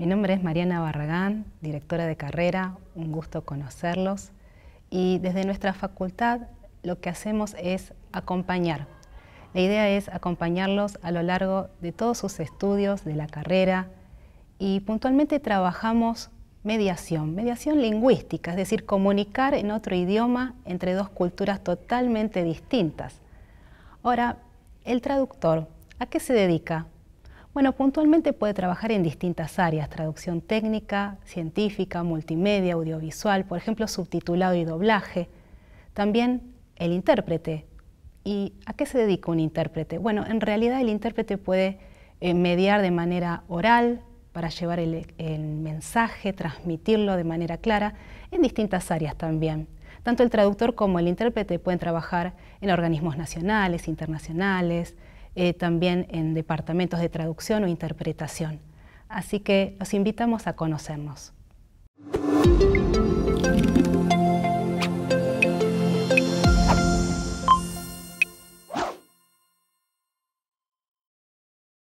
Mi nombre es Mariana Barragán, directora de carrera, un gusto conocerlos y desde nuestra facultad lo que hacemos es acompañar. La idea es acompañarlos a lo largo de todos sus estudios, de la carrera y puntualmente trabajamos mediación, mediación lingüística, es decir, comunicar en otro idioma entre dos culturas totalmente distintas. Ahora, el traductor, ¿a qué se dedica? Bueno, puntualmente puede trabajar en distintas áreas, traducción técnica, científica, multimedia, audiovisual, por ejemplo, subtitulado y doblaje. También el intérprete. ¿Y a qué se dedica un intérprete? Bueno, en realidad el intérprete puede eh, mediar de manera oral para llevar el mensaje, transmitirlo de manera clara en distintas áreas también. Tanto el traductor como el intérprete pueden trabajar en organismos nacionales, internacionales, eh, también en departamentos de traducción o interpretación. Así que los invitamos a conocernos.